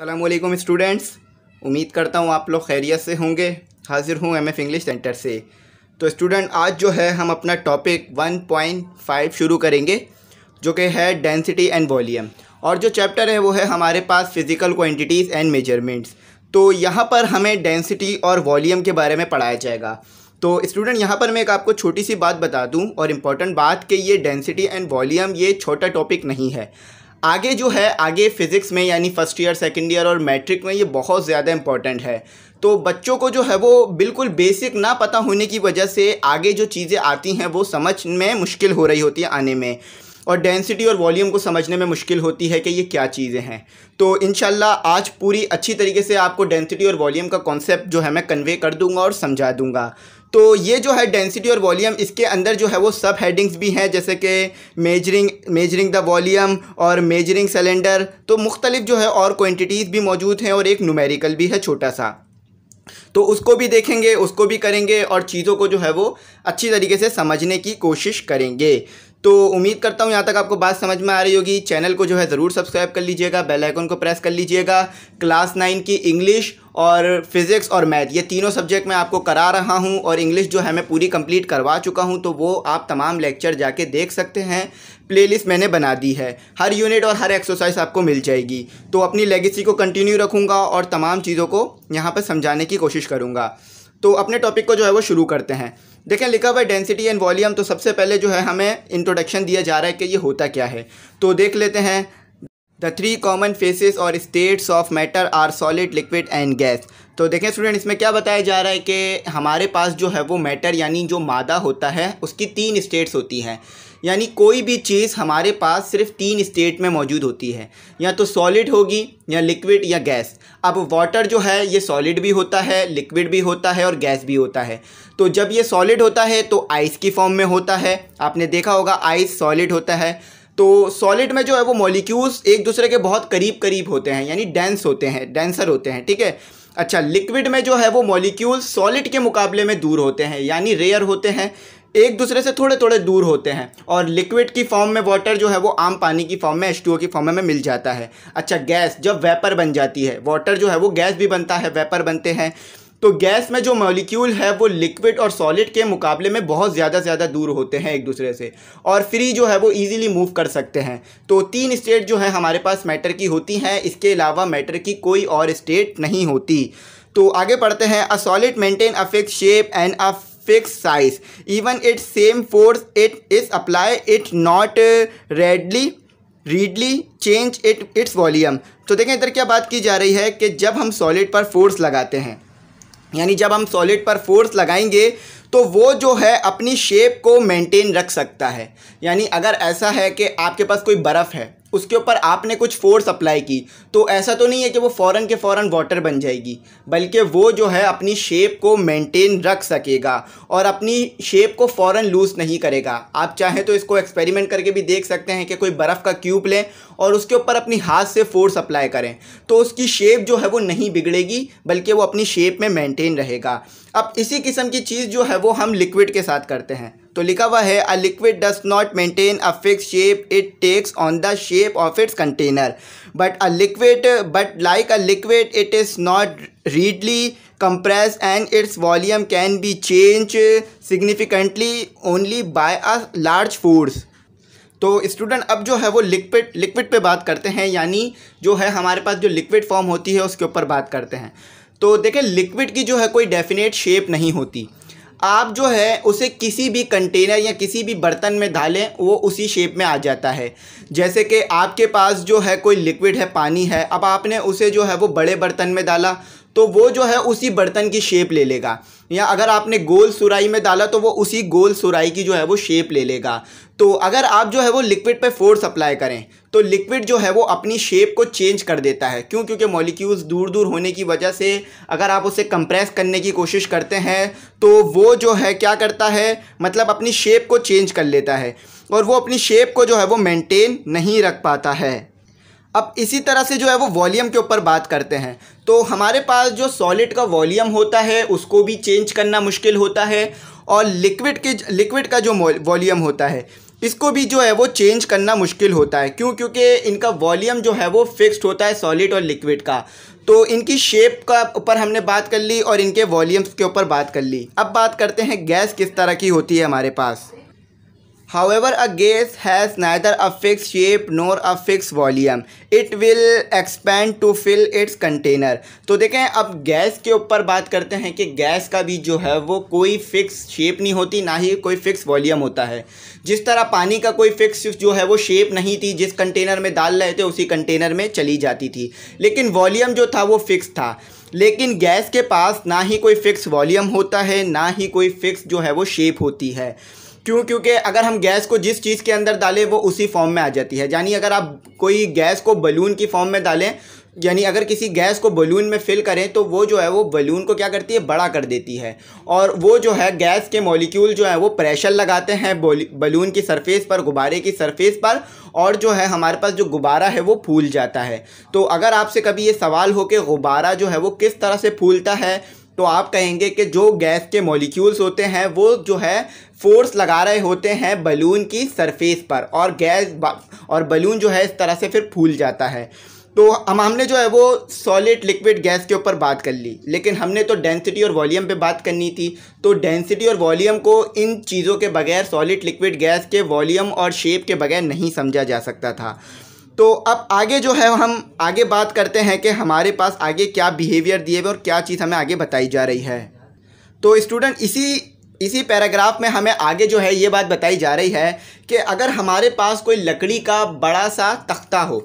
अल्लाम स्टूडेंट्स उम्मीद करता हूँ आप लोग खैरियत से होंगे हाजिर हूँ एम एफ इंग्लिश सेंटर से तो स्टूडेंट आज जो है हम अपना टॉपिक 1.5 शुरू करेंगे जो कि है डेंसिटी एंड वॉल्यूम और जो चैप्टर है वो है हमारे पास फिज़िकल क्वांटिटीज़ एंड मेजरमेंट्स तो यहाँ पर हमें डेंसिटी और वॉलीम के बारे में पढ़ाया जाएगा तो स्टूडेंट यहाँ पर मैं एक आपको छोटी सी बात बता दूँ और इम्पॉर्टेंट बात कि ये डेंसिटी एंड वॉलीम ये छोटा टॉपिक नहीं है आगे जो है आगे फिज़िक्स में यानी फ़र्स्ट ईयर सेकेंड ईयर और मैट्रिक में ये बहुत ज़्यादा इंपॉर्टेंट है तो बच्चों को जो है वो बिल्कुल बेसिक ना पता होने की वजह से आगे जो चीज़ें आती हैं वो समझ में मुश्किल हो रही होती है आने में और डेंसिटी और वॉल्यूम को समझने में मुश्किल होती है कि ये क्या चीज़ें हैं तो इन आज पूरी अच्छी तरीके से आपको डेंसिटी और वॉल्यूम का कॉन्सेप्ट जो है मैं कन्वे कर दूंगा और समझा दूंगा तो ये जो है डेंसिटी और वॉल्यूम इसके अंदर जो है वो सब हेडिंग्स भी हैं जैसे कि मेजरिंग मेजरिंग द वॉल्यूम और मेजरिंग सिलेंडर तो मुख्तलिफ जो है और क्वान्टिटीज़ भी मौजूद हैं और एक नुमेरिकल भी है छोटा सा तो उसको भी देखेंगे उसको भी करेंगे और चीज़ों को जो है वो अच्छी तरीके से समझने की कोशिश करेंगे तो उम्मीद करता हूँ यहाँ तक आपको बात समझ में आ रही होगी चैनल को जो है ज़रूर सब्सक्राइब कर लीजिएगा बेल आइकन को प्रेस कर लीजिएगा क्लास नाइन की इंग्लिश और फिज़िक्स और मैथ ये तीनों सब्जेक्ट मैं आपको करा रहा हूँ और इंग्लिश जो है मैं पूरी कंप्लीट करवा चुका हूँ तो वो आप तमाम लेक्चर जाके देख सकते हैं प्लेलिस्ट मैंने बना दी है हर यूनिट और हर एक्सरसाइज आपको मिल जाएगी तो अपनी लेगेसी को कंटिन्यू रखूँगा और तमाम चीज़ों को यहाँ पर समझाने की कोशिश करूँगा तो अपने टॉपिक को जो है वो शुरू करते हैं देखें लिखा हुआ है डेंसिटी एंड वॉल्यूम तो सबसे पहले जो है हमें इंट्रोडक्शन दिया जा रहा है कि ये होता क्या है तो देख लेते हैं द थ्री कॉमन फेसेस और states of matter are solid liquid and gas तो देखें स्टूडेंट इसमें क्या बताया जा रहा है कि हमारे पास जो है वो मैटर यानी जो मादा होता है उसकी तीन स्टेट्स होती हैं यानी कोई भी चीज़ हमारे पास सिर्फ तीन स्टेट में मौजूद होती है या तो सॉलिड होगी या लिक्विड या गैस अब वाटर जो है ये सॉलिड भी होता है लिक्विड भी होता है और गैस भी होता है तो जब ये सॉलिड होता है तो आइस की फॉर्म में होता है आपने देखा होगा आइस सॉलिड होता है तो सॉलिड में जो है वो मॉलिक्यूल्स एक दूसरे के बहुत करीब करीब होते हैं यानी डेंस होते हैं डेंसर होते हैं ठीक है अच्छा लिक्विड में जो है वो मॉलिक्यूल्स सॉलिड के मुकाबले में दूर होते हैं यानी रेयर होते हैं एक दूसरे से थोड़े थोड़े दूर होते हैं और लिक्विड की फॉर्म में वाटर जो है वो आम पानी की फॉर्म में एच की फॉर्म में मिल जाता है अच्छा गैस जब वेपर बन जाती है वाटर जो है वो गैस भी बनता है वेपर बनते हैं तो गैस में जो मॉलिक्यूल है वो लिक्विड और सॉलिड के मुकाबले में बहुत ज़्यादा से ज़्यादा दूर होते हैं एक दूसरे से और फ्री जो है वो ईजिली मूव कर सकते हैं तो तीन स्टेट जो है हमारे पास मैटर की होती हैं इसके अलावा मैटर की कोई और स्टेट नहीं होती तो आगे पढ़ते हैं a solid maintain a fix shape and a fix size even it same force it is apply it not readily readily change it its volume तो देखें इधर क्या बात की जा रही है कि जब हम सॉलिड पर फोर्स लगाते हैं यानी जब हम सॉलिड पर फोर्स लगाएंगे तो वो जो है अपनी शेप को मेंटेन रख सकता है यानी अगर ऐसा है कि आपके पास कोई बर्फ़ है उसके ऊपर आपने कुछ फ़ोर्स अप्लाई की तो ऐसा तो नहीं है कि वो फ़ौरन के फ़ौरन वाटर बन जाएगी बल्कि वो जो है अपनी शेप को मेंटेन रख सकेगा और अपनी शेप को फ़ौरन लूज़ नहीं करेगा आप चाहें तो इसको एक्सपेरिमेंट करके भी देख सकते हैं कि कोई बर्फ़ का क्यूब लें और उसके ऊपर अपनी हाथ से फ़ोर्स अप्लाई करें तो उसकी शेप जो है वो नहीं बिगड़ेगी बल्कि वो अपनी शेप में मेनटेन रहेगा अब इसी किस्म की चीज़ जो है वो हम लिक्विड के साथ करते हैं तो लिखा हुआ है a liquid does not maintain a fix shape it takes on the shape of its container but a liquid but like a liquid it is not readily compress and its volume can be change significantly only by a large force तो student अब जो है वो liquid liquid पे बात करते हैं यानी जो है हमारे पास जो लिक्विड फॉर्म होती है उसके ऊपर बात करते हैं तो देखें लिक्विड की जो है कोई डेफिनेट शेप नहीं होती आप जो है उसे किसी भी कंटेनर या किसी भी बर्तन में डालें वो उसी शेप में आ जाता है जैसे कि आपके पास जो है कोई लिक्विड है पानी है अब आपने उसे जो है वो बड़े बर्तन में डाला तो वो जो है उसी बर्तन की शेप ले लेगा या अगर आपने गोल सुराई में डाला तो वो उसी गोल सुराई की जो है वो शेप ले लेगा तो अगर आप जो है वो लिक्विड पे फोर्स अप्लाई करें तो लिक्विड जो है वो अपनी शेप को चेंज कर देता है क्यों क्योंकि मॉलिक्यूल्स दूर दूर होने की वजह से अगर आप उसे कंप्रेस करने की कोशिश करते हैं तो वो जो है क्या करता है मतलब अपनी शेप को चेंज कर लेता है और वो अपनी शेप को जो है वो मेंटेन नहीं रख पाता है अब इसी तरह से जो है वो वॉल्यूम के ऊपर बात करते हैं तो हमारे पास जो सॉलिड का वॉल्यूम होता है उसको भी चेंज करना मुश्किल होता है और लिक्विड के लिक्विड का जो वॉल्यूम होता है इसको भी जो है वो चेंज करना मुश्किल होता है क्यों क्योंकि इनका वॉल्यूम जो है वो फिक्स्ड होता है सॉलिड और लिक्विड का तो इनकी शेप का ऊपर हमने बात कर ली और इनके वॉल्यूम्स के ऊपर बात कर ली अब बात करते हैं गैस किस तरह की होती है हमारे पास However, a gas has neither a fixed shape nor a fixed volume. It will expand to fill its container. तो देखें अब गैस के ऊपर बात करते हैं कि गैस का भी जो है वो कोई फिक्स शेप नहीं होती ना ही कोई फिक्स वॉलीम होता है जिस तरह पानी का कोई फिक्स जो है वो शेप नहीं थी जिस कंटेनर में डाल रहे थे उसी कंटेनर में चली जाती थी लेकिन वॉलीम जो था वो फिक्स था लेकिन गैस के पास ना ही कोई फिक्स वॉलीम होता है ना ही कोई फिक्स जो है वो शेप होती है क्यों क्योंकि अगर हम गैस को जिस चीज़ के अंदर डालें वो उसी फॉर्म में आ जाती है यानी अगर आप कोई गैस को बलून की फॉर्म में डालें यानी अगर किसी गैस को बलून में फिल करें तो वो जो है वो बलून को क्या करती है बड़ा कर देती है और वो जो है गैस के मॉलिक्यूल जो है वो प्रेशर लगाते हैं बलून की सरफेस पर गुब्बारे की सरफेस पर और जो है हमारे पास जो गुब्बारा है वो फूल जाता है तो अगर आपसे कभी ये सवाल हो कि गुब्बारा जो है वो किस तरह से फूलता है तो आप कहेंगे कि जो गैस के मॉलिक्यूल्स होते हैं वो जो है फोर्स लगा रहे होते हैं बलून की सरफेस पर और गैस और बलून जो है इस तरह से फिर फूल जाता है तो हम हमने जो है वो सॉलिड लिक्विड गैस के ऊपर बात कर ली लेकिन हमने तो डेंसिटी और वॉल्यूम पे बात करनी थी तो डेंसिटी और वॉल्यूम को इन चीज़ों के बगैर सॉलिड लिक्विड गैस के वॉल्यूम और शेप के बगैर नहीं समझा जा सकता था तो अब आगे जो है हम आगे बात करते हैं कि हमारे पास आगे क्या बिहेवियर दिए हुए और क्या चीज़ हमें आगे बताई जा रही है तो स्टूडेंट इसी इसी पैराग्राफ में हमें आगे जो है ये बात बताई जा रही है कि अगर हमारे पास कोई लकड़ी का बड़ा सा तख्ता हो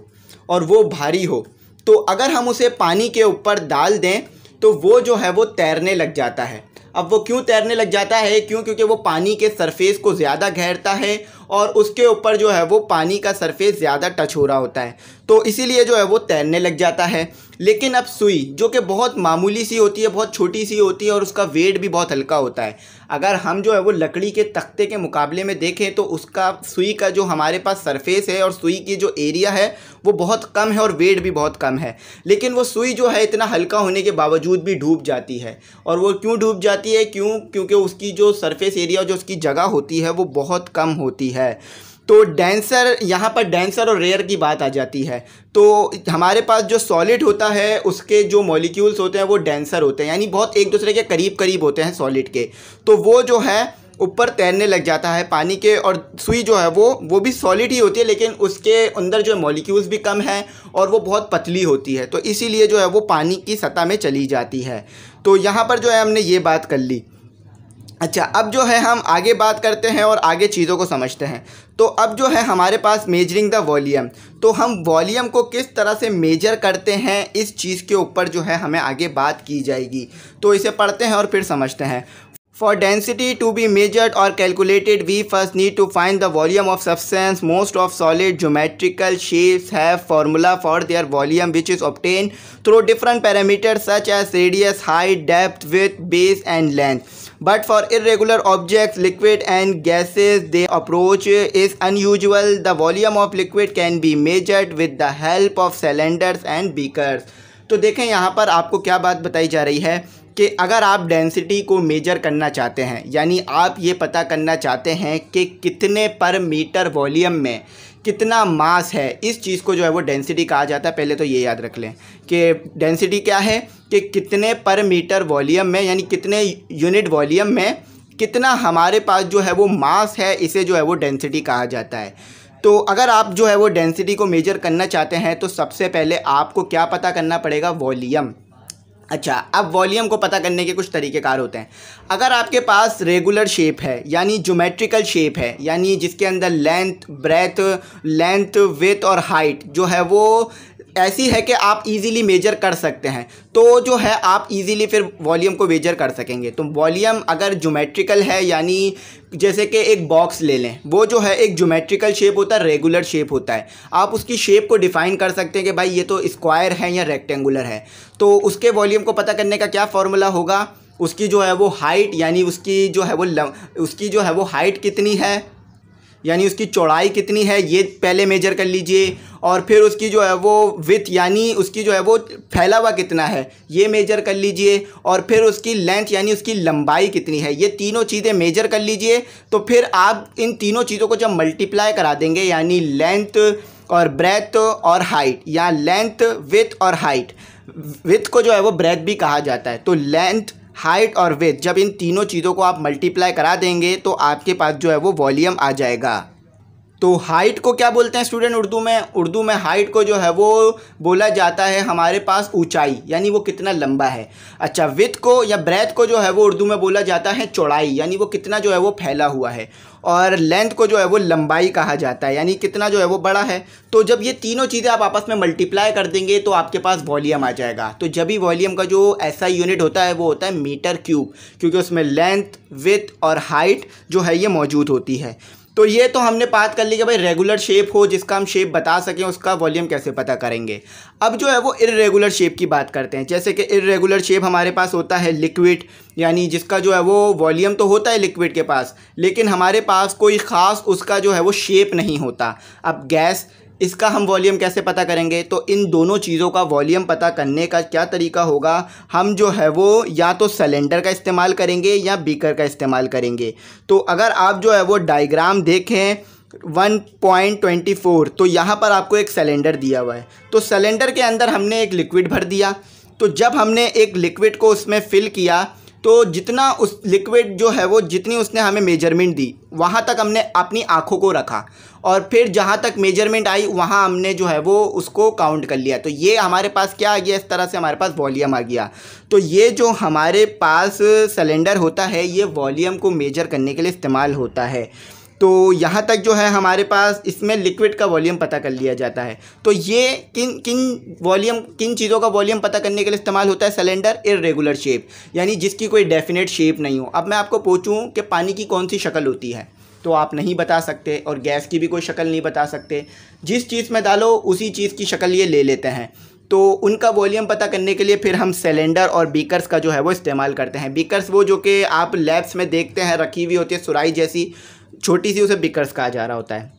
और वो भारी हो तो अगर हम उसे पानी के ऊपर डाल दें तो वो जो है वो तैरने लग जाता है अब वो क्यों तैरने लग जाता है क्यों क्योंकि वो पानी के सरफेस को ज़्यादा घेरता है और उसके ऊपर जो है वो पानी का सरफेस ज़्यादा टच हो रहा होता है तो इसीलिए जो है वो तैरने लग जाता है लेकिन अब सुई जो कि बहुत मामूली सी होती है बहुत छोटी सी होती है और उसका वेट भी बहुत हल्का होता है अगर हम जो है वो लकड़ी के तख्ते के मुकाबले में देखें तो उसका सुई का जो हमारे पास सरफेस है और सुई की जो एरिया है वो बहुत कम है और वेट भी बहुत कम है लेकिन वो सुई जो है इतना हल्का होने के बावजूद भी डूब जाती है और वो क्यों डूब जाती है क्यों क्योंकि उसकी जो सरफेस एरिया जो उसकी जगह होती है वो बहुत कम होती है तो डेंसर यहाँ पर डेंसर और रेयर की बात आ जाती है तो हमारे पास जो सॉलिड होता है उसके जो मॉलिक्यूल्स होते हैं वो डेंसर होते हैं यानी बहुत एक दूसरे के करीब करीब होते हैं सॉलिड के तो वो जो है ऊपर तैरने लग जाता है पानी के और सुई जो है वो वो भी सॉलिड ही होती है लेकिन उसके अंदर जो मॉलिक्यूल्स भी कम हैं और वो बहुत पतली होती है तो इसीलिए जो है वो पानी की सतह में चली जाती है तो यहाँ पर जो है हमने ये बात कर ली अच्छा अब जो है हम आगे बात करते हैं और आगे चीज़ों को समझते हैं तो अब जो है हमारे पास मेजरिंग द वॉल्यूम तो हम वॉल्यूम को किस तरह से मेजर करते हैं इस चीज़ के ऊपर जो है हमें आगे बात की जाएगी तो इसे पढ़ते हैं और फिर समझते हैं For density to be measured or calculated, we first need to find the volume of substance. Most of solid geometrical shapes have formula for their volume which is obtained through different parameters such as radius, height, depth, width, base and length. But for irregular object liquid and gases the approach is unusual the volume of liquid can be measured with the help of cylinders and beaker तो देखें यहाँ पर आपको क्या बात बताई जा रही है कि अगर आप डेंसिटी को मेजर करना चाहते हैं यानी आप ये पता करना चाहते हैं कि कितने पर मीटर वॉल्यूम में कितना मास है इस चीज़ को जो है वो डेंसिटी कहा जाता है पहले तो ये याद रख लें कि डेंसिटी क्या है कि कितने पर मीटर वॉल्यूम में यानी कितने यूनिट वॉल्यूम में कितना हमारे पास जो है वो मास है इसे जो है वो डेंसिटी कहा जाता है तो अगर आप जो है वो डेंसिटी को मेजर करना चाहते हैं तो सबसे पहले आपको क्या पता करना पड़ेगा वॉल्यूम अच्छा अब वॉल्यूम को पता करने के कुछ तरीक़ेकार होते हैं अगर आपके पास रेगुलर शेप है यानी जोमेट्रिकल शेप है यानी जिसके अंदर लेंथ ब्रेथ लेंथ विथ और हाइट जो है वो ऐसी है कि आप इजीली मेजर कर सकते हैं तो जो है आप इजीली फिर वॉल्यूम को मेजर कर सकेंगे तो वॉल्यूम अगर जोमेट्रिकल है यानी जैसे कि एक बॉक्स ले लें वो जो है एक जोमेट्रिकल शेप होता है रेगुलर शेप होता है आप उसकी शेप को डिफ़ाइन कर सकते हैं कि भाई ये तो स्क्वायर है या रेक्टेंगुलर है तो उसके वॉल्यूम को पता करने का क्या फॉर्मूला होगा उसकी जो है वो हाइट यानी उसकी जो है वो उसकी जो है वो हाइट कितनी है यानी उसकी चौड़ाई कितनी है ये पहले मेजर कर लीजिए और फिर उसकी जो है वो विथ यानी उसकी जो है वो फैला हुआ कितना है ये मेजर कर लीजिए और फिर उसकी लेंथ यानी उसकी लंबाई कितनी है ये तीनों चीज़ें मेजर कर लीजिए तो फिर आप इन तीनों चीज़ों को जब मल्टीप्लाई करा देंगे यानी लेंथ और ब्रेथ और हाइट या लेंथ विथ और हाइट विथ को जो है वो ब्रेथ भी कहा जाता है तो लेंथ हाइट और वेथ जब इन तीनों चीज़ों को आप मल्टीप्लाई करा देंगे तो आपके पास जो है वो वॉल्यूम आ जाएगा तो हाइट को क्या बोलते हैं स्टूडेंट उर्दू में उर्दू में हाइट को जो है वो बोला जाता है हमारे पास ऊंचाई यानी वो कितना लंबा है अच्छा विथ को या ब्रेथ को जो है वो उर्दू में बोला जाता है चौड़ाई यानी वो कितना जो है वो फैला हुआ है और लेंथ को जो है वो लंबाई कहा जाता है यानी कितना जो है वो बड़ा है तो जब ये तीनों चीज़ें आप आपस में मल्टीप्लाई कर देंगे तो आपके पास वॉल्यूम आ जाएगा तो जब भी वॉल्यूम का जो ऐसा यूनिट होता है वो होता है मीटर क्यूब क्योंकि उसमें लेंथ विथ और हाइट जो है ये मौजूद होती है तो ये तो हमने बात कर ली कि भाई रेगुलर शेप हो जिसका हम शेप बता सकें उसका वॉल्यूम कैसे पता करेंगे अब जो है वो इरेगुलर शेप की बात करते हैं जैसे कि इरेगुलर शेप हमारे पास होता है लिक्विड यानी जिसका जो है वो वॉल्यूम तो होता है लिक्विड के पास लेकिन हमारे पास कोई ख़ास उसका जो है वो शेप नहीं होता अब गैस इसका हम वॉल्यूम कैसे पता करेंगे तो इन दोनों चीज़ों का वॉल्यूम पता करने का क्या तरीका होगा हम जो है वो या तो सिलेंडर का इस्तेमाल करेंगे या बीकर का इस्तेमाल करेंगे तो अगर आप जो है वो डायग्राम देखें 1.24 तो यहाँ पर आपको एक सिलेंडर दिया हुआ है तो सिलेंडर के अंदर हमने एक लिक्विड भर दिया तो जब हमने एक लिक्विड को उसमें फिल किया तो जितना उस लिक्विड जो है वो जितनी उसने हमें मेजरमेंट दी वहाँ तक हमने अपनी आँखों को रखा और फिर जहाँ तक मेजरमेंट आई वहाँ हमने जो है वो उसको काउंट कर लिया तो ये हमारे पास क्या आ गया इस तरह से हमारे पास वॉल्यूम आ गया तो ये जो हमारे पास सिलेंडर होता है ये वॉल्यूम को मेजर करने के लिए इस्तेमाल होता है तो यहाँ तक जो है हमारे पास इसमें लिक्विड का वॉल्यूम पता कर लिया जाता है तो ये किन किन वॉल्यूम किन चीज़ों का वॉल्यूम पता करने के लिए इस्तेमाल होता है सिलेंडर इरेगुलर शेप यानी जिसकी कोई डेफिनेट शेप नहीं हो अब मैं आपको पूछूँ कि पानी की कौन सी शक्ल होती है तो आप नहीं बता सकते और गैस की भी कोई शक्ल नहीं बता सकते जिस चीज़ में डालो उसी चीज़ की शक्ल ये ले लेते हैं तो उनका वॉल्यूम पता करने के लिए फिर हम सिलेंडर और बीकर्स का जो है वो इस्तेमाल करते हैं बीकर्स वो जो कि आप लैब्स में देखते हैं रखी हुई होती है सुराई जैसी छोटी सी उसे बीकर्स कहा जा रहा होता है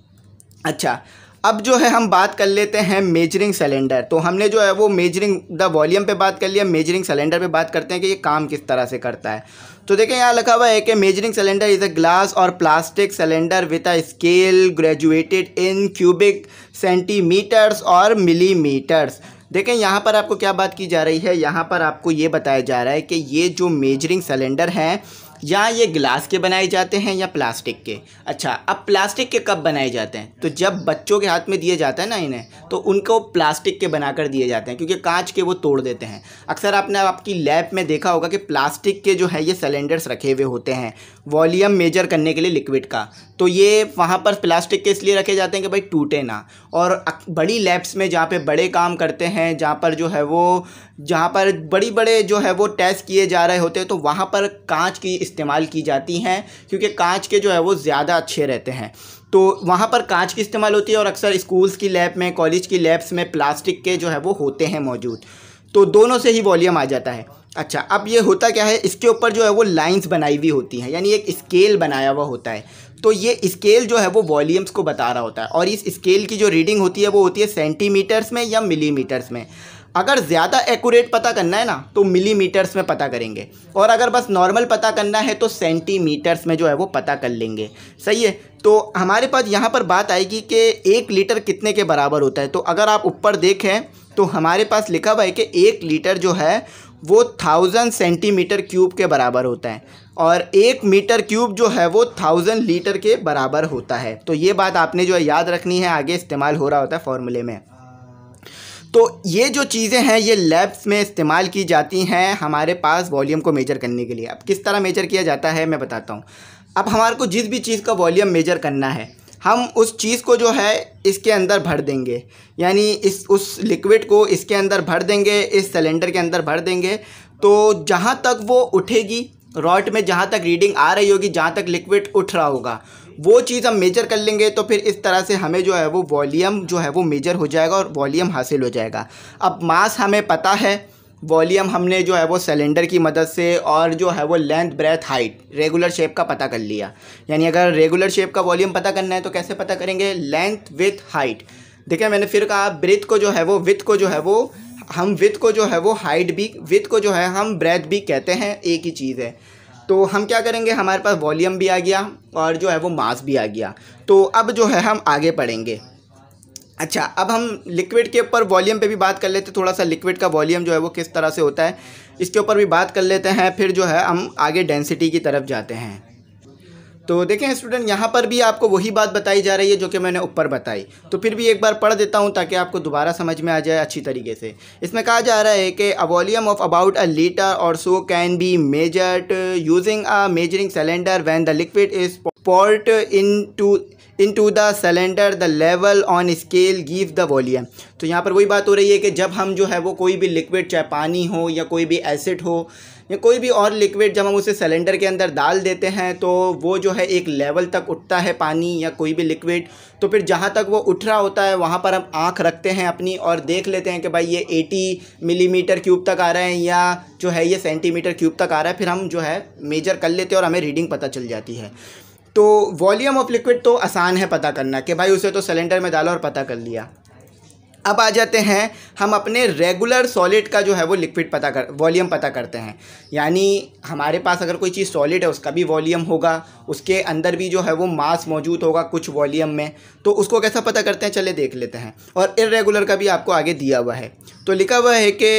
अच्छा अब जो है हम बात कर लेते हैं मेजरिंग सिलेंडर तो हमने जो है वो मेजरिंग द वॉल्यूम पे बात कर लिया मेजरिंग सिलेंडर पे बात करते हैं कि ये काम किस तरह से करता है तो देखें यहाँ लिखा हुआ है कि measuring cylinder is a glass और plastic cylinder with a scale graduated in cubic centimetres और मिलीमीटर्स देखें यहाँ पर आपको क्या बात की जा रही है यहाँ पर आपको ये बताया जा रहा है कि ये जो मेजरिंग सिलेंडर हैं या ये गिलास के बनाए जाते हैं या प्लास्टिक के अच्छा अब प्लास्टिक के कप बनाए जाते हैं तो जब बच्चों के हाथ में दिए जाते हैं ना इन्हें तो उनको प्लास्टिक के बनाकर दिए जाते हैं क्योंकि कांच के वो तोड़ देते हैं अक्सर आपने आपकी लैब में देखा होगा कि प्लास्टिक के जो है ये सिलेंडर्स रखे हुए होते हैं वॉल्यूम मेजर करने के लिए लिक्विड का तो ये वहाँ पर प्लास्टिक के इसलिए रखे जाते हैं कि भाई टूटे ना और बड़ी लैब्स में जहाँ पे बड़े काम करते हैं जहाँ पर जो है वो जहाँ पर बड़ी बड़े जो है वो टेस्ट किए जा रहे होते हैं तो वहाँ पर कांच की इस्तेमाल की जाती हैं क्योंकि कांच के जो है वो ज़्यादा अच्छे रहते हैं तो वहाँ पर कांच की इस्तेमाल होती है और अक्सर स्कूल्स की लैब में कॉलेज की लैब्स में प्लास्टिक के जो है वो होते हैं मौजूद तो दोनों से ही वॉल्यूम आ जाता है अच्छा अब ये होता क्या है इसके ऊपर जो है वो लाइंस बनाई हुई होती हैं यानी एक स्केल बनाया हुआ होता है तो ये स्केल जो है वो वॉल्यूम्स को बता रहा होता है और इस स्केल की जो रीडिंग होती है वो होती है सेंटीमीटर्स में या मिलीमीटर्स में अगर ज़्यादा एक्यूरेट पता करना है ना तो मिलीमीटर्स में पता करेंगे और अगर बस नॉर्मल पता करना है तो सेंटीमीटर्स में जो है वो पता कर लेंगे सही है तो हमारे पास यहाँ पर बात आएगी कि एक लीटर कितने के बराबर होता है तो अगर आप ऊपर देखें तो हमारे पास लिखा हुआ है कि एक लीटर जो है वो थाउजेंड सेंटीमीटर क्यूब के बराबर होता है और एक मीटर क्यूब जो है वो थाउजेंड लीटर के बराबर होता है तो ये बात आपने जो है याद रखनी है आगे इस्तेमाल हो रहा होता है फॉर्मूले में तो ये जो चीज़ें हैं ये लैब्स में इस्तेमाल की जाती हैं हमारे पास वॉल्यूम को मेजर करने के लिए अब किस तरह मेजर किया जाता है मैं बताता हूँ अब हमारे को जिस भी चीज़ का वॉल्यूम मेजर करना है हम उस चीज़ को जो है इसके अंदर भर देंगे यानी इस उस लिक्विड को इसके अंदर भर देंगे इस सिलेंडर के अंदर भर देंगे तो जहाँ तक वो उठेगी रॉट में जहाँ तक रीडिंग आ रही होगी जहाँ तक लिक्विड उठ रहा होगा वो चीज़ हम मेजर कर लेंगे तो फिर इस तरह से हमें जो है वो वॉल्यूम जो है वो मेजर हो जाएगा और वॉल्यूम हासिल हो जाएगा अब मास हमें पता है वॉल्यूम हमने जो है वो सिलेंडर की मदद से और जो है वो length breadth height regular shape का पता कर लिया यानी अगर रेगुलर शेप का वॉल्यूम पता करना है तो कैसे पता करेंगे लेंथ विथ हाइट देखिए मैंने फिर कहा ब्रेथ को जो है वो विथ को जो है वो हम विथ को जो है वो हाइट भी विथ को जो है हम ब्रेथ भी कहते हैं एक ही चीज़ है तो हम क्या करेंगे हमारे पास वॉल्यूम भी आ गया और जो है वो मास भी आ गया तो अब जो है हम आगे पढ़ेंगे अच्छा अब हम लिक्विड के ऊपर वॉल्यूम पे भी बात कर लेते हैं थोड़ा सा लिक्विड का वॉल्यूम जो है वो किस तरह से होता है इसके ऊपर भी बात कर लेते हैं फिर जो है हम आगे डेंसिटी की तरफ जाते हैं तो देखें स्टूडेंट यहाँ पर भी आपको वही बात बताई जा रही है जो कि मैंने ऊपर बताई तो फिर भी एक बार पढ़ देता हूँ ताकि आपको दोबारा समझ में आ जाए अच्छी तरीके से इसमें कहा जा रहा है कि a volume of about a litre और so can be measured using a measuring cylinder when the liquid is poured in to into the cylinder the level on scale give the volume तो यहाँ पर वही बात हो रही है कि जब हम जो है वो कोई भी लिक्विड चाहे पानी हो या कोई भी एसिड हो या कोई भी और लिक्विड जब हम उसे सिलेंडर के अंदर डाल देते हैं तो वो जो है एक लेवल तक उठता है पानी या कोई भी लिक्विड तो फिर जहाँ तक वो उठ रहा होता है वहाँ पर हम आँख रखते हैं अपनी और देख लेते हैं कि भाई ये 80 मिलीमीटर क्यूब तक आ रहा है या जो है ये सेंटीमीटर क्यूब तक आ रहा है फिर हम जो है मेजर कर लेते हैं और हमें रीडिंग पता चल जाती है तो वॉल्यूम ऑफ लिक्विड तो आसान है पता करना कि भाई उसे तो सिलेंडर में डाला और पता कर लिया अब आ जाते हैं हम अपने रेगुलर सॉलिड का जो है वो लिक्विड पता कर वॉल्यूम पता करते हैं यानी हमारे पास अगर कोई चीज़ सॉलिड है उसका भी वॉल्यूम होगा उसके अंदर भी जो है वो मास मौजूद होगा कुछ वॉल्यूम में तो उसको कैसा पता करते हैं चले देख लेते हैं और इरेगुलर का भी आपको आगे दिया हुआ है तो लिखा हुआ है कि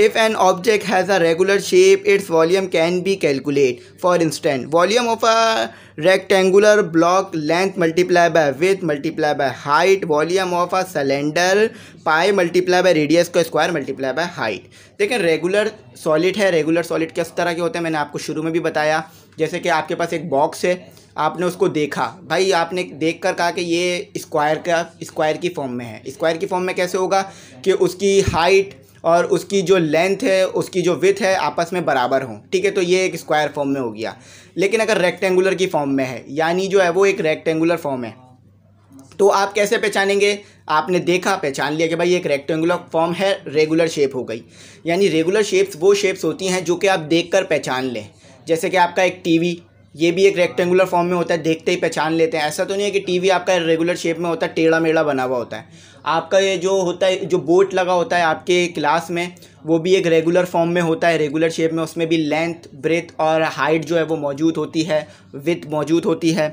if an object has a regular shape its volume can be calculate for instant volume of a rectangular block length multiply by width multiply by height volume of a cylinder pi multiply by radius का square multiply by height देखें regular solid है regular solid किस तरह के होते हैं मैंने आपको शुरू में भी बताया जैसे कि आपके पास एक बॉक्स है आपने उसको देखा भाई आपने देख कर कहा कि ये स्क्वायर का स्क्वायर की फॉर्म में है स्क्वायर की फॉर्म में कैसे होगा कि उसकी हाइट और उसकी जो लेंथ है उसकी जो विथ है आपस में बराबर हो ठीक है तो ये एक स्क्वायर फॉर्म में हो गया लेकिन अगर रेक्टेंगुलर की फॉर्म में है यानी जो है वो एक रेक्टेंगुलर फॉर्म है तो आप कैसे पहचानेंगे आपने देखा पहचान लिया कि भाई एक रेक्टेंगुलर फॉर्म है रेगुलर शेप हो गई यानी रेगुलर शेप्स वो शेप्स होती हैं जो कि आप देख पहचान लें जैसे कि आपका एक टी ये भी एक रेक्टेंगुलर फॉर्म में होता है देखते ही पहचान लेते हैं ऐसा तो नहीं है कि टीवी आपका रेगुलर शेप में होता है टेढ़ा मेढ़ा बना हुआ होता है आपका ये जो होता है जो बोट लगा होता है आपके क्लास में वो भी एक रेगुलर फॉर्म में होता है रेगुलर शेप में उसमें भी लेंथ ब्रेथ और हाइट जो है वो मौजूद होती है विथ मौजूद होती है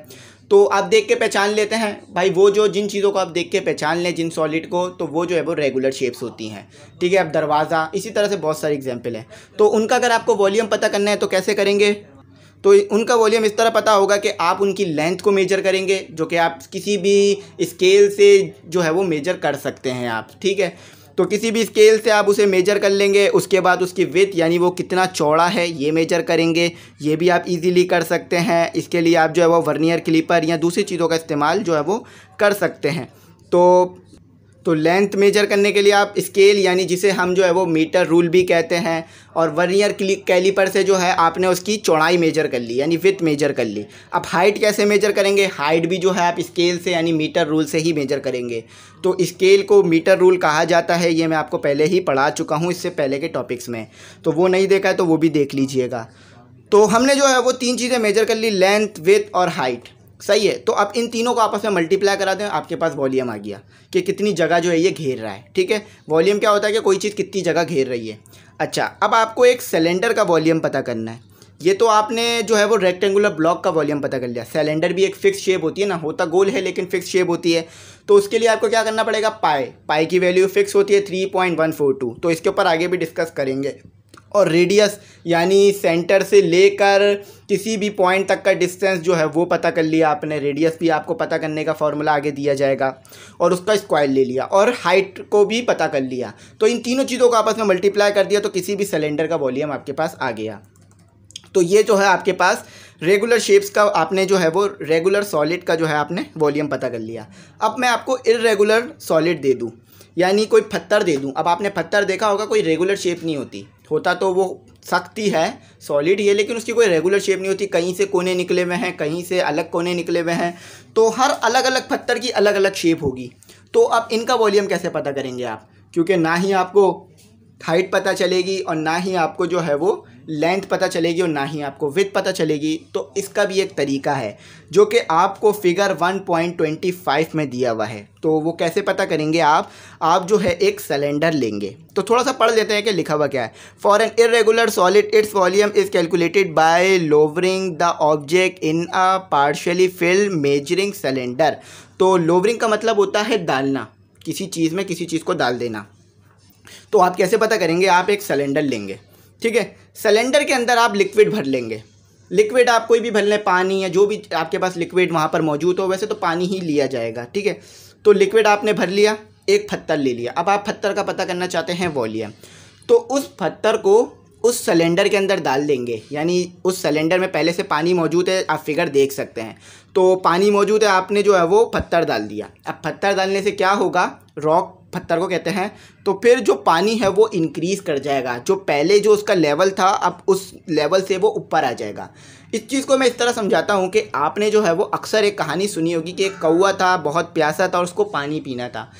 तो आप देख के पहचान लेते हैं भाई वो जो जिन चीज़ों को आप देख के पहचान लें जिन सॉलिड को तो वो जो है वो रेगुलर शेप्स होती हैं ठीक है अब दरवाज़ा इसी तरह से बहुत सारे एग्जाम्पल हैं तो उनका अगर आपको वॉल्यूम पता करना है तो कैसे करेंगे तो उनका वॉल्यूम इस तरह पता होगा कि आप उनकी लेंथ को मेजर करेंगे जो कि आप किसी भी स्केल से जो है वो मेजर कर सकते हैं आप ठीक है तो किसी भी स्केल से आप उसे मेजर कर लेंगे उसके बाद उसकी विथ यानी वो कितना चौड़ा है ये मेजर करेंगे ये भी आप इजीली कर सकते हैं इसके लिए आप जो है वो वर्नियर क्लीपर या दूसरी चीज़ों का इस्तेमाल जो है वो कर सकते हैं तो तो लेंथ मेजर करने के लिए आप स्केल यानी जिसे हम जो है वो मीटर रूल भी कहते हैं और वर्नियर कैलीपर से जो है आपने उसकी चौड़ाई मेजर कर ली यानी विथ मेजर कर ली अब हाइट कैसे मेजर करेंगे हाइट भी जो है आप स्केल से यानी मीटर रूल से ही मेजर करेंगे तो स्केल को मीटर रूल कहा जाता है ये मैं आपको पहले ही पढ़ा चुका हूँ इससे पहले के टॉपिक्स में तो वो नहीं देखा है तो वो भी देख लीजिएगा तो हमने जो है वो तीन चीज़ें मेजर कर ली लेंथ विथ और हाइट सही है तो आप इन तीनों को आपस में मल्टीप्लाई करा दें आपके पास वॉल्यूम आ गया कि कितनी जगह जो है ये घेर रहा है ठीक है वॉल्यूम क्या होता है कि कोई चीज़ कितनी जगह घेर रही है अच्छा अब आपको एक सिलेंडर का वॉल्यूम पता करना है ये तो आपने जो है वो रेक्टेंगुलर ब्लॉक का वॉल्यूम पता कर लिया सिलेंडर भी एक फिक्स शेप होती है ना होता गोल है लेकिन फिक्स शेप होती है तो उसके लिए आपको क्या करना पड़ेगा पाए पाए की वैल्यू फिक्स होती है three point one four two तो इसके ऊपर आगे भी डिस्कस करेंगे और रेडियस यानी सेंटर से लेकर किसी भी पॉइंट तक का डिस्टेंस जो है वो पता कर लिया आपने रेडियस भी आपको पता करने का फॉर्मूला आगे दिया जाएगा और उसका स्क्वायर ले लिया और हाइट को भी पता कर लिया तो इन तीनों चीज़ों को आपस में मल्टीप्लाई कर दिया तो किसी भी सिलेंडर का वॉल्यूम आपके पास आ गया तो ये जो है आपके पास रेगुलर शेप्स का आपने जो है वो रेगुलर सॉलिड का जो है आपने वॉल्यूम पता कर लिया अब मैं आपको इरेगुलर सॉलिड दे दूँ यानी कोई पत्थर दे दूँ अब आपने पत्थर देखा होगा कोई रेगुलर शेप नहीं होती होता तो वो सख्ती है सॉलिड ही है लेकिन उसकी कोई रेगुलर शेप नहीं होती कहीं से कोने निकले हुए हैं कहीं से अलग कोने निकले हुए हैं तो हर अलग अलग पत्थर की अलग अलग शेप होगी तो अब इनका वॉल्यूम कैसे पता करेंगे आप क्योंकि ना ही आपको हाइट पता चलेगी और ना ही आपको जो है वो लेंथ पता चलेगी और ना ही आपको विथ पता चलेगी तो इसका भी एक तरीका है जो कि आपको फिगर 1.25 में दिया हुआ है तो वो कैसे पता करेंगे आप आप जो है एक सिलेंडर लेंगे तो थोड़ा सा पढ़ लेते हैं कि लिखा हुआ क्या है for an irregular solid its volume is calculated by lowering the object in a partially filled measuring cylinder तो लोवरिंग का मतलब होता है डालना किसी चीज़ में किसी चीज़ को डाल देना तो आप कैसे पता करेंगे आप एक सिलेंडर लेंगे ठीक है सिलेंडर के अंदर आप लिक्विड भर लेंगे लिक्विड आप कोई भी भर लें पानी या जो भी आपके पास लिक्विड वहाँ पर मौजूद हो वैसे तो पानी ही लिया जाएगा ठीक है तो लिक्विड आपने भर लिया एक पत्थर ले लिया अब आप पत्थर का पता करना चाहते हैं वॉल्यूम तो उस पत्थर को उस सिलेंडर के अंदर डाल देंगे यानी उस सिलेंडर में पहले से पानी मौजूद है आप फिगर देख सकते हैं तो पानी मौजूद है आपने जो है वो पत्थर डाल दिया अब पत्थर डालने से क्या होगा रॉक पत्थर को कहते हैं तो फिर जो पानी है वो इंक्रीज़ कर जाएगा जो पहले जो उसका लेवल था अब उस लेवल से वो ऊपर आ जाएगा इस चीज़ को मैं इस तरह समझाता हूँ कि आपने जो है वो अक्सर एक कहानी सुनी होगी कि एक कौआ था बहुत प्यासा था और उसको पानी पीना था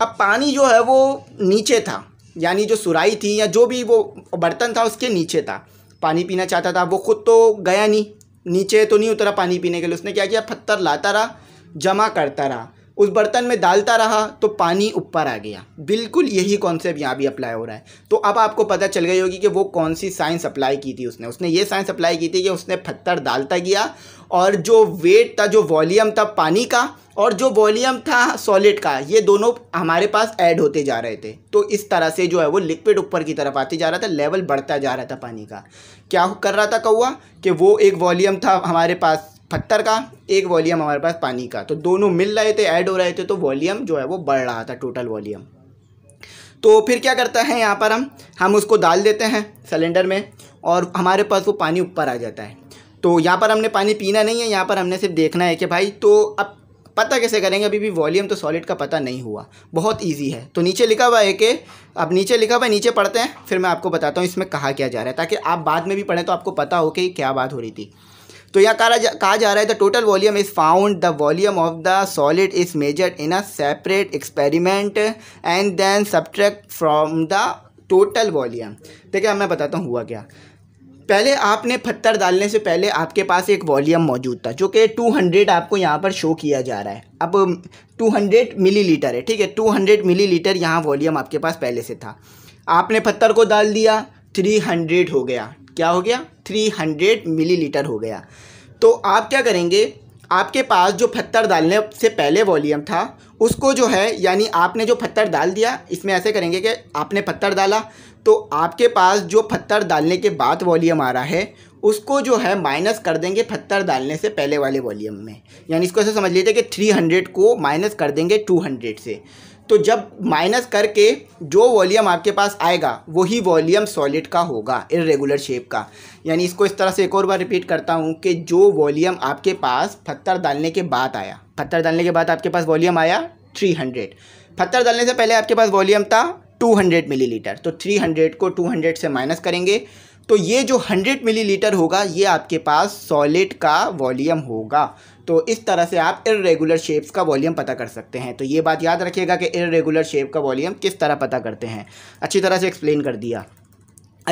अब पानी जो है वो नीचे था यानी जो सुराई थी या जो भी वो बर्तन था उसके नीचे था पानी पीना चाहता था वो खुद तो गया नहीं नीचे तो नहीं उतरा पानी पीने के लिए उसने क्या किया पत्थर लाता रहा जमा करता रहा उस बर्तन में डालता रहा तो पानी ऊपर आ गया बिल्कुल यही कॉन्सेप्ट यहाँ भी अप्लाई हो रहा है तो अब आपको पता चल गई होगी कि वो कौन सी साइंस अप्लाई की थी उसने उसने ये साइंस अप्लाई की थी कि उसने पत्थर डालता गया और जो वेट था जो वॉल्यूम था पानी का और जो वॉल्यूम था सॉलिड का ये दोनों हमारे पास ऐड होते जा रहे थे तो इस तरह से जो है वो लिक्विड ऊपर की तरफ आते जा रहा था लेवल बढ़ता जा रहा था पानी का क्या कर रहा था कौआ कि वो एक वॉल्यूम था हमारे पास पत्थर का एक वॉल्यूम हमारे पास पानी का तो दोनों मिल रहे थे ऐड हो रहे थे तो वॉल्यूम जो है वो बढ़ रहा था टोटल वॉल्यूम तो फिर क्या करता है यहाँ पर हम हम उसको डाल देते हैं सिलेंडर में और हमारे पास वो पानी ऊपर आ जाता है तो यहाँ पर हमने पानी पीना नहीं है यहाँ पर हमने सिर्फ देखना है कि भाई तो अब पता कैसे करेंगे अभी भी वॉल्यूम तो सॉलिड का पता नहीं हुआ बहुत ईजी है तो नीचे लिखा हुआ है कि अब नीचे लिखा हुआ है नीचे पढ़ते हैं फिर मैं आपको बताता हूँ इसमें कहा क्या जा रहा है ताकि आप बाद में भी पढ़ें तो आपको पता हो कि क्या बात हो रही थी तो यह कहा जा जा रहा है the total volume is found the volume of the solid is measured in a separate experiment and then subtract from the total volume देखिए मैं बताता हूँ हुआ क्या पहले आपने पत्थर डालने से पहले आपके पास एक वॉल्यूम मौजूद था जो कि 200 आपको यहाँ पर शो किया जा रहा है अब 200 मिलीलीटर है ठीक है 200 मिलीलीटर यहाँ वॉल्यूम आपके पास पहले से था आपने पत्थर को डाल दिया थ्री हंड्रेड हो गया क्या हो गया थ्री हंड्रेड मिलीलीटर हो गया तो आप क्या करेंगे आपके पास जो पत्थर डालने से पहले वॉल्यूम था उसको जो है यानी आपने जो पत्थर डाल दिया इसमें ऐसे करेंगे कि आपने पत्थर डाला तो आपके पास जो पत्थर डालने के बाद वॉल्यूम आ रहा है उसको जो है माइनस कर देंगे पत्थर डालने से पहले वाले वॉल्यूम में यानी इसको ऐसे समझ लीजिए कि थ्री हंड्रेड को माइनस कर देंगे टू हंड्रेड से तो जब माइनस करके जो वॉल्यूम आपके पास आएगा वही वॉल्यूम सॉलिड का होगा इरेगुलर शेप का यानी इसको इस तरह से एक और बार रिपीट करता हूँ कि जो वॉल्यूम आपके पास पत्थर डालने के बाद आया पत्थर डालने के बाद आपके पास वॉल्यूम आया थ्री हंड्रेड पत्थर डालने से पहले आपके पास वॉल्यूम था टू हंड्रेड मिलीलीटर तो थ्री हंड्रेड को टू हंड्रेड से माइनस करेंगे तो ये जो हंड्रेड मिलीलीटर होगा ये आपके पास सॉलिड का वॉल्यूम होगा तो इस तरह से आप इरेगुलर शेप्स का वॉल्यूम पता कर सकते हैं तो ये बात याद रखिएगा कि इरेगुलर शेप का वॉल्यूम किस तरह पता करते हैं अच्छी तरह से एक्सप्लेन कर दिया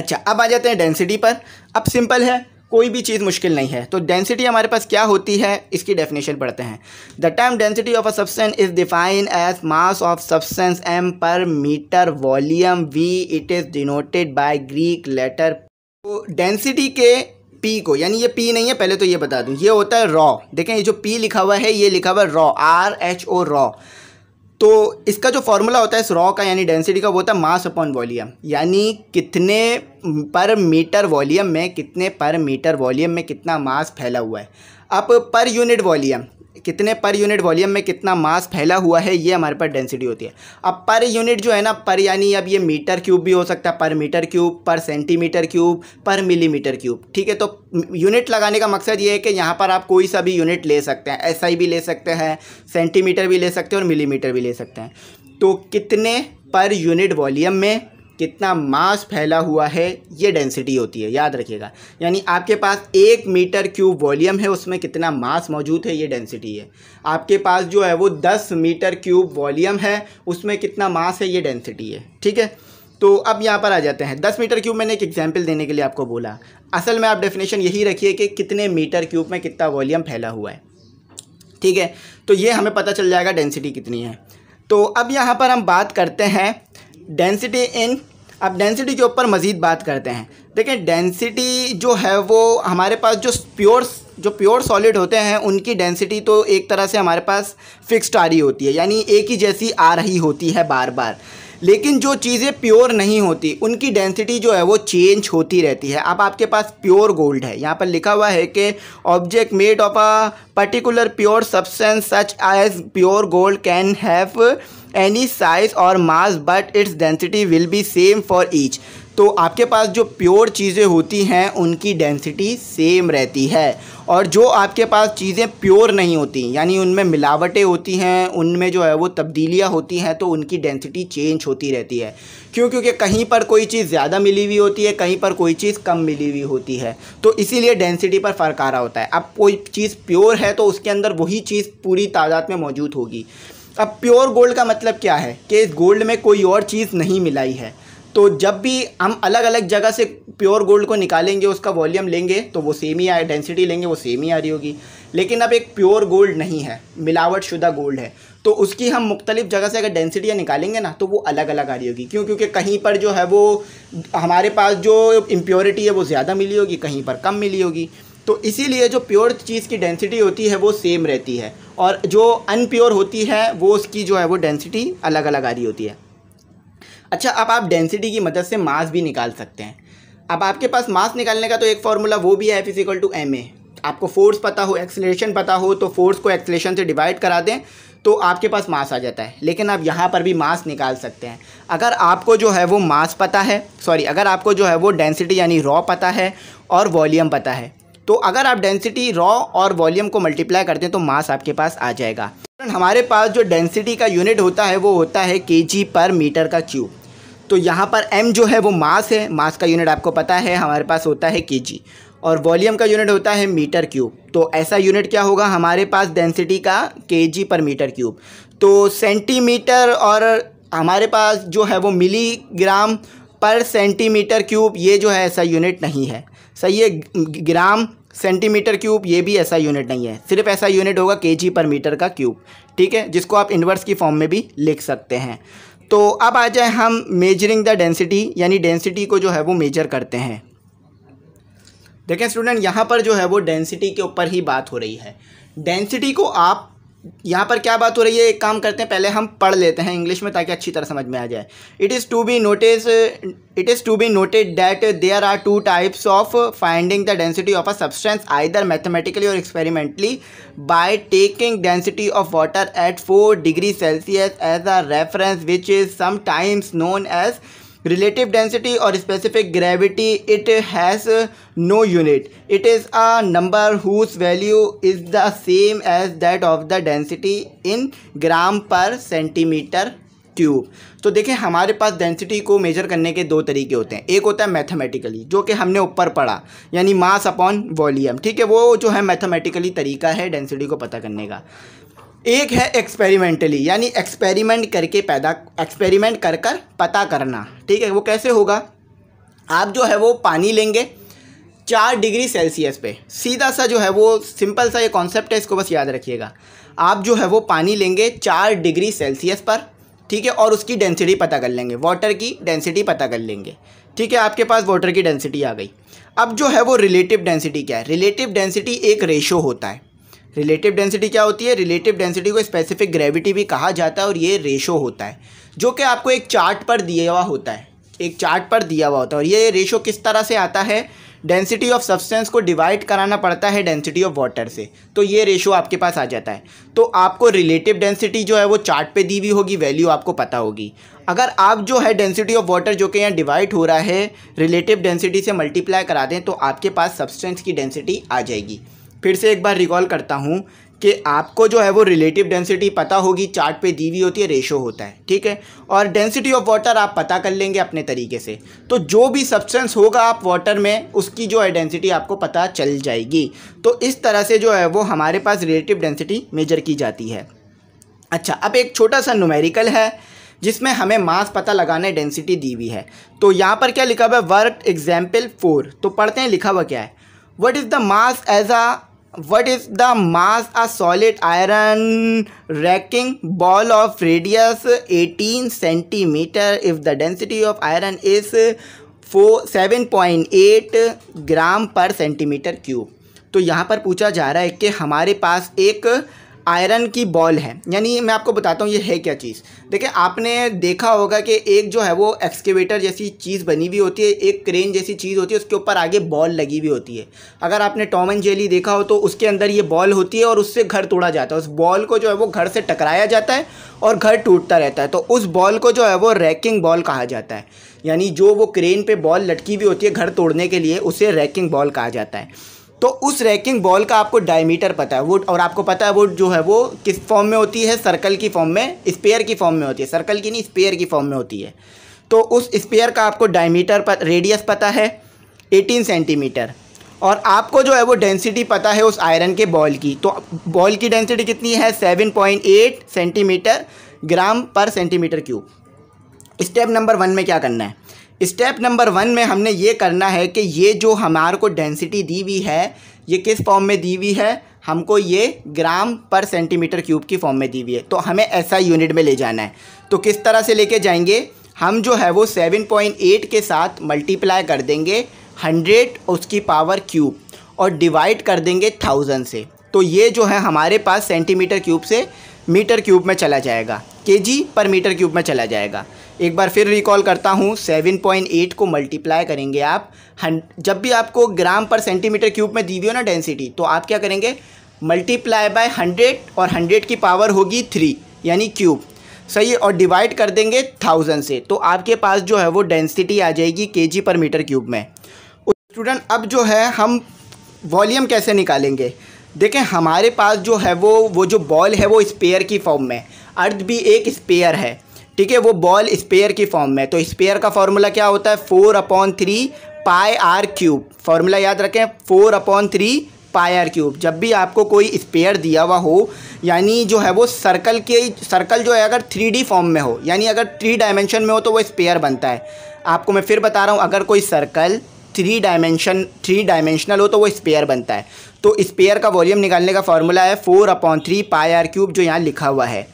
अच्छा अब आ जाते हैं डेंसिटी पर अब सिंपल है कोई भी चीज़ मुश्किल नहीं है तो डेंसिटी हमारे पास क्या होती है इसकी डेफिनेशन पढ़ते हैं the term density of a substance is define as mass of substance M per metre volume V it is denoted by Greek letter तो डेंसिटी के पी को यानी ये पी नहीं है पहले तो ये बता दूँ ये होता है रॉ देखें ये जो पी लिखा हुआ है ये लिखा हुआ है rho R H O rho तो इसका जो फॉर्मूला होता है इस रॉ का यानी डेंसिटी का वो होता है मास अपॉन वॉल्यूम यानी कितने पर मीटर वॉल्यूम में कितने पर मीटर वॉल्यूम में कितना मास फैला हुआ है अब पर यूनिट वॉल्यूम कितने पर यूनिट वॉल्यूम में कितना मास फैला हुआ है ये हमारे पास डेंसिटी होती है अब पर यूनिट जो है ना पर यानी अब ये मीटर क्यूब भी हो सकता है per metre cube per centimetre cube per millimetre cube ठीक है तो यूनिट लगाने का मकसद ये है कि यहाँ पर आप कोई सा भी यूनिट ले सकते हैं ऐसा भी ले सकते हैं सेंटीमीटर भी ले सकते हैं और मिलीमीटर भी ले सकते हैं तो कितने पर यूनिट वॉल्यूम में कितना मास फैला हुआ है ये डेंसिटी होती है याद रखिएगा यानी आपके पास एक मीटर क्यूब वॉल्यूम है उसमें कितना मास मौजूद है ये डेंसिटी है आपके पास जो है वो दस मीटर क्यूब वॉल्यूम है उसमें कितना मास है ये डेंसिटी है ठीक है तो अब यहाँ पर आ जाते हैं दस मीटर क्यूब मैंने एक एग्जाम्पल देने के लिए आपको बोला असल में आप डेफिनेशन यही रखिए कि कितने मीटर क्यूब में कितना वॉल्यूम फैला हुआ है ठीक है तो ये हमें पता चल जाएगा डेंसिटी कितनी है तो अब यहाँ पर हम बात करते हैं डेंसिटी इन अब डेंसिटी के ऊपर मज़ीद बात करते हैं देखें डेंसिटी जो है वो हमारे पास जो प्योर जो प्योर सॉलिड होते हैं उनकी डेंसिटी तो एक तरह से हमारे पास फिक्स्ड आ रही होती है यानी एक ही जैसी आ रही होती है बार बार लेकिन जो चीज़ें प्योर नहीं होती उनकी डेंसिटी जो है वो चेंज होती रहती है अब आपके पास प्योर गोल्ड है यहाँ पर लिखा हुआ है कि object made of a particular pure substance such as pure gold can have any size और mass but its density will be same for each तो आपके पास जो प्योर चीज़ें होती हैं उनकी डेंसिटी सेम रहती है और जो आपके पास चीज़ें प्योर नहीं होती यानी उनमें मिलावटें होती हैं उनमें जो है वो तब्दीलियाँ होती हैं तो उनकी डेंसिटी चेंज होती रहती है क्यों क्योंकि कहीं पर कोई चीज़ ज़्यादा मिली हुई होती है कहीं पर कोई चीज़ कम मिली हुई होती है तो इसीलिए डेंसिटी पर फ़र्क आ रहा होता है अब कोई चीज़ प्योर है तो उसके अंदर वही चीज़ पूरी तादाद में मौजूद होगी अब प्योर गोल्ड का मतलब क्या है कि इस गोल्ड में कोई और चीज़ नहीं मिलाई है तो जब भी हम अलग अलग जगह से प्योर गोल्ड को निकालेंगे उसका वॉल्यूम लेंगे तो वो सेम ही आए डेंसिटी लेंगे वो सेम ही आ रही होगी लेकिन अब एक प्योर गोल्ड नहीं है मिलावट शुदा गोल्ड है तो उसकी हम मुख्तलिफ़ जगह से अगर डेंसिटियाँ निकालेंगे ना तो वो अलग अलग आ रही होगी क्यों क्योंकि कहीं पर जो है वो हमारे पास जो इम्प्योरिटी है वो ज़्यादा मिली होगी कहीं पर कम मिली होगी तो इसीलिए जो प्योर चीज़ की डेंसिटी होती है वो सेम रहती है और जो अनप्योर होती है वो उसकी जो है वो डेंसिटी अलग अलग आ रही होती है अच्छा अब आप डेंसिटी की मदद से मास भी निकाल सकते हैं अब आपके पास मास निकालने का तो एक फार्मूला वो भी है एफ टू एम ए आपको फोर्स पता हो एक्सलेशन पता हो तो फोर्स को एक्सलेशन से डिवाइड करा दें तो आपके पास मास आ जाता है लेकिन आप यहाँ पर भी मास निकाल सकते हैं अगर आपको जो है वो मास पता है सॉरी अगर आपको जो है वो डेंसिटी यानी रॉ पता है और वॉल्यूम पता है तो अगर आप डेंसिटी रॉ और वॉल्यूम को मल्टीप्लाई करते हैं तो मास आपके पास आ जाएगा हमारे पास जो डेंसिटी का यूनिट होता है वो होता है के पर मीटर का क्यूब तो यहाँ पर एम जो है वो मास है मास का यूनिट आपको पता है हमारे पास होता है के और वॉल्यूम का यूनिट होता है मीटर क्यूब तो ऐसा यूनिट क्या होगा हमारे पास डेंसिटी का के पर मीटर क्यूब तो सेंटीमीटर और हमारे पास जो है वो मिलीग्राम पर सेंटीमीटर क्यूब ये जो है ऐसा यूनिट नहीं है सही है ग्राम सेंटीमीटर क्यूब ये भी ऐसा यूनिट नहीं है सिर्फ ऐसा यूनिट होगा के पर मीटर का क्यूब ठीक है जिसको आप इन्वर्स की फॉर्म में भी लिख सकते हैं तो अब आ जाए हम मेजरिंग द डेंसिटी यानी डेंसिटी को जो है वो मेजर करते हैं देखें स्टूडेंट यहाँ पर जो है वो डेंसिटी के ऊपर ही बात हो रही है डेंसिटी को आप यहाँ पर क्या बात हो रही है एक काम करते हैं पहले हम पढ़ लेते हैं इंग्लिश में ताकि अच्छी तरह समझ में आ जाए it is to be notice it is to be noted that there are two types of finding the density of a substance either mathematically और experimentally by taking density of water at four degree Celsius as a reference which is sometimes known as relative density और specific gravity it has no unit it is a number whose value is the same as that of the density in gram per centimetre cube तो देखें हमारे पास density को major करने के दो तरीके होते हैं एक होता है मैथमेटिकली जो कि हमने ऊपर पढ़ा यानी मास अपॉन वॉल्यूम ठीक है वो जो है मैथमेटिकली तरीका है डेंसिटी को पता करने का एक है एक्सपेरिमेंटली यानी एक्सपेरिमेंट करके पैदा एक्सपेरिमेंट कर कर पता करना ठीक है वो कैसे होगा आप जो है वो पानी लेंगे चार डिग्री सेल्सियस पे सीधा सा जो है वो सिंपल सा ये कॉन्सेप्ट है इसको बस याद रखिएगा आप जो है वो पानी लेंगे चार डिग्री सेल्सियस पर ठीक है और उसकी डेंसिटी पता कर लेंगे वाटर की डेंसिटी पता कर लेंगे ठीक है आपके पास वाटर की डेंसिटी आ गई अब जो है वो रिलेटिव डेंसिटी क्या है रिलेटिव डेंसिटी एक रेशो होता है रिलेटिव डेंसिटी क्या होती है रिलेटिव डेंसिटी को स्पेसिफिक ग्रेविटी भी कहा जाता है और ये रेशो होता है जो कि आपको एक चार्ट पर दिया हुआ होता है एक चार्ट पर दिया हुआ होता है और ये रेशो किस तरह से आता है डेंसिटी ऑफ सब्सटेंस को डिवाइड कराना पड़ता है डेंसिटी ऑफ वाटर से तो ये रेशो आपके पास आ जाता है तो आपको रिलेटिव डेंसिटी जो है वो चार्ट पे दी हुई होगी वैल्यू आपको पता होगी अगर आप जो है डेंसिटी ऑफ वाटर जो कि यहाँ डिवाइड हो रहा है रिलेटिव डेंसिटी से मल्टीप्लाई करा दें तो आपके पास सब्सटेंस की डेंसिटी आ जाएगी फिर से एक बार रिकॉल करता हूँ कि आपको जो है वो रिलेटिव डेंसिटी पता होगी चार्ट पे दी हुई होती है रेशो होता है ठीक है और डेंसिटी ऑफ वाटर आप पता कर लेंगे अपने तरीके से तो जो भी सब्सटेंस होगा आप वाटर में उसकी जो है डेंसिटी आपको पता चल जाएगी तो इस तरह से जो है वो हमारे पास रिलेटिव डेंसिटी मेजर की जाती है अच्छा अब एक छोटा सा नुमेरिकल है जिसमें हमें मास पता लगाने डेंसिटी दी हुई है तो यहाँ पर क्या लिखा हुआ है वर्क एग्जाम्पल फोर तो पढ़ते हैं लिखा हुआ क्या है what is the mass as a what is the mass a solid iron wrecking ball of radius eighteen centimetre if the density of iron is for seven point eight gram per centimetre cube तो यहाँ पर पूछा जा रहा है कि हमारे पास एक आयरन की बॉल है यानी मैं आपको बताता हूँ ये है क्या चीज़ देखिए आपने देखा होगा कि एक जो है वो एक्सकेवेटर जैसी चीज़ बनी हुई होती है एक क्रेन जैसी चीज़ होती है उसके ऊपर आगे बॉल लगी हुई होती है अगर आपने टॉम एंड जेली देखा हो तो उसके अंदर ये बॉल होती है और उससे घर तोड़ा जाता है उस बॉल को जो है वो घर से टकराया जाता है और घर टूटता रहता है तो उस बॉल को जो है वो रैकिंग बॉल कहा जाता है यानी जो वो क्रेन पर बॉल लटकी हुई होती है घर तोड़ने के लिए उसे रैकिंग बॉल कहा जाता है तो उस रैकिंग बॉल का आपको डायमीटर पता है वो और आपको पता है वो जो है वो किस फॉर्म में होती है सर्कल की फॉर्म में स्पेयर की फॉर्म में होती है सर्कल की नहीं स्पेयर की फॉर्म में होती है तो उस स्पेयर का आपको डायमीटर पर रेडियस पता है 18 सेंटीमीटर और आपको जो है वो डेंसिटी पता है उस आयरन के बॉल की तो बॉल की डेंसिटी कितनी है 7.8 centimetre gram per centimetre cube step number one में क्या करना है स्टेप नंबर वन में हमने ये करना है कि ये जो हमारे को डेंसिटी दी हुई है ये किस फॉर्म में दी हुई है हमको ये ग्राम पर सेंटीमीटर क्यूब की फॉर्म में दी हुई है तो हमें ऐसा यूनिट में ले जाना है तो किस तरह से लेके जाएंगे हम जो है वो 7.8 के साथ मल्टीप्लाई कर देंगे 100 उसकी पावर क्यूब और डिवाइड कर देंगे थाउजेंड से तो ये जो है हमारे पास सेंटीमीटर क्यूब से मीटर क्यूब में चला जाएगा के पर मीटर क्यूब में चला जाएगा एक बार फिर रिकॉल करता हूँ 7.8 को मल्टीप्लाई करेंगे आप जब भी आपको ग्राम पर सेंटीमीटर क्यूब में दी हुई हो ना डेंसिटी तो आप क्या करेंगे मल्टीप्लाई बाय 100 और 100 की पावर होगी थ्री यानी क्यूब सही है और डिवाइड कर देंगे थाउजेंड से तो आपके पास जो है वो डेंसिटी आ जाएगी के पर मीटर क्यूब में स्टूडेंट अब जो है हम वॉल्यूम कैसे निकालेंगे देखें हमारे पास जो है वो वो जो बॉल है वो स्पेयर की फॉर्म में अर्थ भी एक स्पेयर है ठीक है वो बॉल स्पेयर की फॉर्म में तो स्पेयर का फॉर्मूला क्या होता है four upon three pi r cube formula याद रखें four upon three pi r cube जब भी आपको कोई स्पेयर दिया हुआ हो यानी जो है वो सर्कल के सर्कल जो है अगर थ्री डी फॉर्म में हो यानी अगर थ्री डायमेंशन में हो तो वो स्पेयर बनता है आपको मैं फिर बता रहा हूँ अगर कोई circle three dimension three dimensional हो तो वो स्पेयर बनता है तो स्पेयर का वॉल्यूम निकालने का फॉर्मूला है four upon three pi r cube जो यहाँ लिखा हुआ है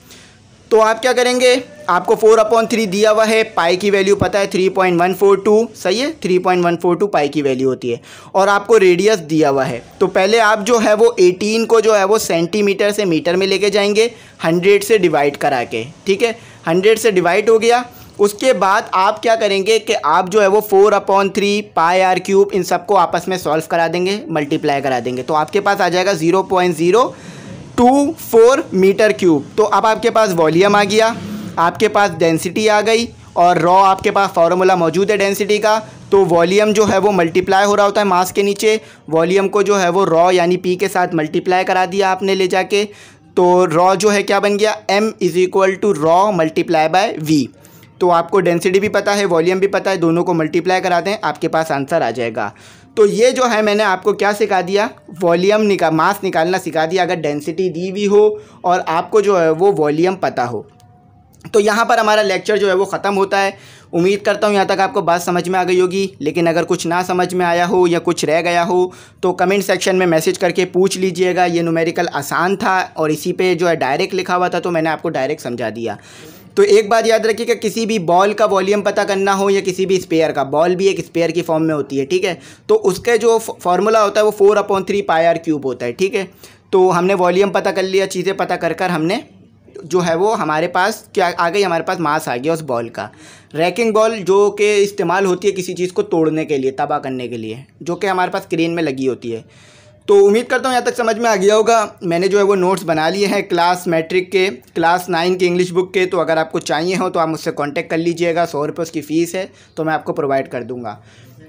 तो आप क्या करेंगे आपको फोर अपॉन थ्री दिया हुआ है पाई की वैल्यू पता है three point one four two सही है three point one four two pi की वैल्यू होती है और आपको रेडियस दिया हुआ है तो पहले आप जो है वो एटीन को जो है वो सेंटीमीटर से मीटर में लेके जाएंगे हंड्रेड से डिवाइड करा के ठीक है हंड्रेड से डिवाइड हो गया उसके बाद आप क्या करेंगे कि आप जो है वो four upon three pi r cube इन सबको आपस में सॉल्व करा देंगे मल्टीप्लाई करा देंगे तो आपके पास आ जाएगा zero point zero two four metre cube तो अब आपके पास वॉल्यूम आ गया आपके पास डेंसिटी आ गई और रॉ आपके पास फार्मूला मौजूद है डेंसिटी का तो वॉल्यूम जो है वो मल्टीप्लाई हो रहा होता है मास के नीचे वॉल्यूम को जो है वो रॉ यानी पी के साथ मल्टीप्लाई करा दिया आपने ले जाके तो रॉ जो है क्या बन गया M is equal to rho multiply by V तो आपको डेंसिटी भी पता है वॉल्यूम भी पता है दोनों को मल्टीप्लाई करा दें आपके पास आंसर आ जाएगा तो ये जो है मैंने आपको क्या सिखा दिया वॉल्यूम निका मास निकालना सिखा दिया अगर डेंसिटी दी हुई हो और आपको जो है वो वॉल्यूम पता हो तो यहाँ पर हमारा लेक्चर जो है वो ख़त्म होता है उम्मीद करता हूँ यहाँ तक आपको बात समझ में आ गई होगी लेकिन अगर कुछ ना समझ में आया हो या कुछ रह गया हो तो कमेंट सेक्शन में मैसेज करके पूछ लीजिएगा ये न्यूमेरिकल आसान था और इसी पे जो है डायरेक्ट लिखा हुआ था तो मैंने आपको डायरेक्ट समझा दिया तो एक बात याद रखिए कि किसी भी बॉल का वॉल्यूम पता करना हो या किसी भी स्पेयर का बॉल भी एक स्पेयर की फॉर्म में होती है ठीक है तो उसके जो फॉर्मूला होता है वो four upon three pi r cube होता है ठीक है तो हमने वॉल्यूम पता कर लिया चीज़ें पता कर कर हमने जो है वो हमारे पास क्या आ गई हमारे पास मास आ गया उस बॉल का रैकिंग बॉल जो कि इस्तेमाल होती है किसी चीज़ को तोड़ने के लिए तबाह करने के लिए जो कि हमारे पास क्रेन में लगी होती है तो उम्मीद करता हूँ यहाँ तक समझ में आ गया होगा मैंने जो है वो नोट्स बना लिए हैं क्लास मैट्रिक के क्लास नाइन के इंग्लिश बुक के तो अगर आपको चाहिए हो तो आप मुझसे कांटेक्ट कर लीजिएगा सौ रुपये उसकी फ़ीस है तो मैं आपको प्रोवाइड कर दूँगा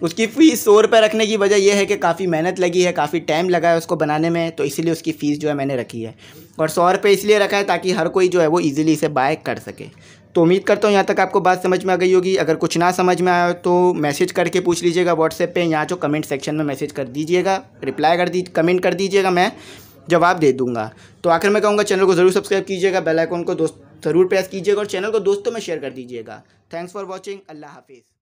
उसकी फ़ीस सौ रुपये रखने की वजह यह है कि काफ़ी मेहनत लगी है काफ़ी टाइम लगा है उसको बनाने में तो इसीलिए उसकी फ़ीस जो है मैंने रखी है और सौ रुपये इसलिए रखा है ताकि हर कोई जो है वो ईज़िली इसे बाय कर सके तो उम्मीद करता हूँ यहाँ तक आपको बात समझ में आ गई होगी अगर कुछ ना समझ में आया हो तो मैसेज करके पूछ लीजिएगा व्हाट्सएप पे यहाँ जो कमेंट सेक्शन में मैसेज कर दीजिएगा रिप्लाई कर दी कमेंट कर दीजिएगा मैं जवाब दे दूंगा तो आखिर मैं कहूँगा चैनल को ज़रूर सब्सक्राइब कीजिएगा बेलाइकॉन को दोस्त ज़रूर प्रेस कीजिएगा और चैनल को दोस्तों में शेयर कर दीजिएगा थैंक्स फॉर वॉचिंग अल्लाह हाफिज़